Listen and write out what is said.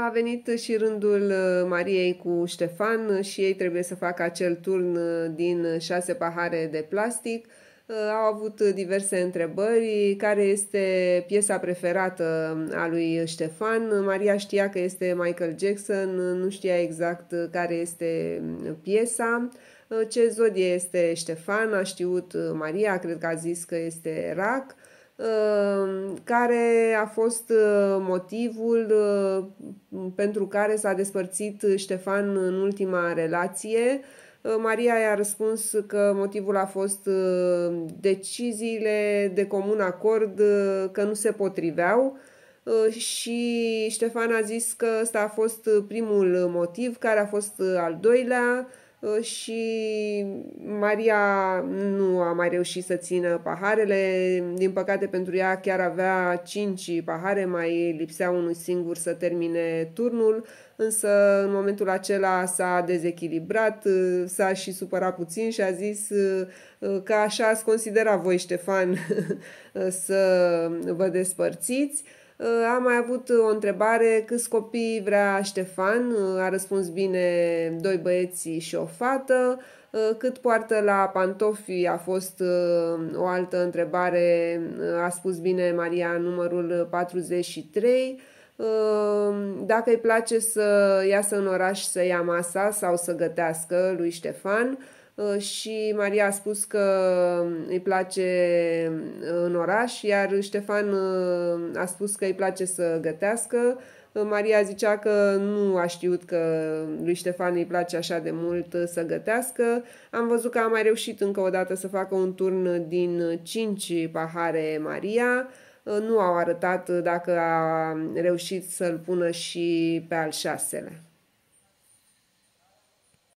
A venit și rândul uh, Mariei cu Ștefan și ei trebuie să facă acel turn uh, din șase pahare de plastic. Uh, au avut diverse întrebări. Care este piesa preferată a lui Ștefan? Maria știa că este Michael Jackson, nu știa exact care este piesa. Ce zodie este Ștefan? A știut Maria, cred că a zis că este Rac. Ehm, care a fost uh, motivul uh, pentru care s-a despărțit Ștefan în ultima relație. Uh, Maria i-a răspuns că motivul a fost deciziile de comun acord că nu se potriveau și Ștefan a zis că ăsta a fost primul motiv, care a fost al doilea, Uh, și Maria nu a mai reușit să țină paharele. Din păcate pentru ea chiar avea 5 pahare, mai lipsea unul singur să termine turnul, însă în momentul acela s-a dezechilibrat, uh, s-a și supărat puțin și a zis uh, că așa ați considera voi, Ștefan, să vă despărțiți. Uh, am mai avut uh, o întrebare, câți copii vrea Ștefan? Uh, a răspuns bine doi băieți și o fată. Cât poartă la pantofi a fost o altă întrebare, a spus bine Maria numărul 43. Dacă îi place să iasă în oraș să ia masa sau să gătească lui Ștefan, Uh, și Maria a spus că îi place uh, în oraș, iar Ștefan uh, a spus că îi place să gătească. Maria zicea că nu a știut că lui Ștefan îi place așa de mult să gătească. Am văzut că a mai reușit încă o dată să facă un turn din 5 pahare Maria. Nu au arătat dacă a reușit să-l pună și pe al șaselea.